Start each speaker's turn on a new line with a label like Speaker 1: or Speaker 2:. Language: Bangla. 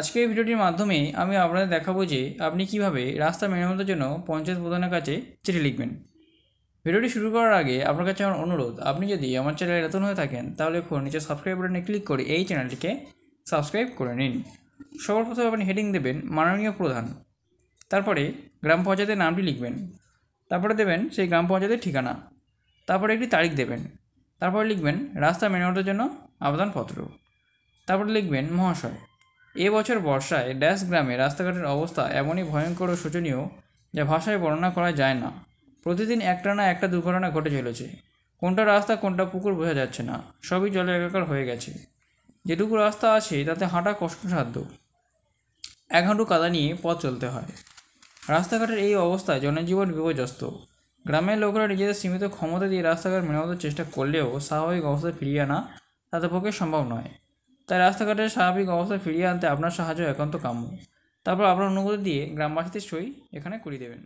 Speaker 1: আজকে এই ভিডিওটির মাধ্যমে আমি আপনাদের দেখাবো যে আপনি কিভাবে রাস্তা মেরামতের জন্য পঞ্চায়েত প্রধানের কাছে চিঠি লিখবেন ভিডিওটি শুরু করার আগে আপনার কাছে আমার অনুরোধ আপনি যদি আমার চ্যানেলে নতুন হয়ে থাকেন তাহলে এখন নিচে সাবস্ক্রাইব বাটনে ক্লিক করে এই চ্যানেলটিকে সাবস্ক্রাইব করে নিন সবার প্রথমে আপনি হেডিং দেবেন মাননীয় প্রধান তারপরে গ্রাম পঞ্চায়েতের নামটি লিখবেন তারপরে দেবেন সেই গ্রাম পঞ্চায়েতের ঠিকানা তারপরে একটি তারিখ দেবেন তারপরে লিখবেন রাস্তা মেরামতের জন্য আবেদনপত্র তারপরে লিখবেন মহাশয় এবছর বর্ষায় ড্যাশ গ্রামে রাস্তাঘাটের অবস্থা এমনই ভয়ঙ্কর ও শোচনীয় যা ভাষায় বর্ণনা করা যায় না প্রতিদিন একটা না একটা দুর্ঘটনা ঘটে চলেছে কোনটা রাস্তা কোনটা পুকুর বোঝা যাচ্ছে না সবই জলে একাকার হয়ে গেছে যেটুকু রাস্তা আছে তাতে হাঁটা কষ্টসাধ্য এক হাঁটু কাদা নিয়ে পথ চলতে হয় রাস্তাঘাটের এই অবস্থায় জনজীবন বিপর্যস্ত গ্রামের লোকেরা নিজেদের সীমিত ক্ষমতা দিয়ে রাস্তাঘাট মেরামতের চেষ্টা করলেও স্বাভাবিক অবস্থা ফিরিয়ে আনা তাদের পক্ষে সম্ভব নয় তাই রাস্তাঘাটের স্বাভাবিক অবস্থা ফিরিয়ে আনতে আপনার সাহায্য একান্ত কাম্য তারপর আপনার অনুমতি দিয়ে গ্রামবাসীদের সই এখানে করিয়ে দেবেন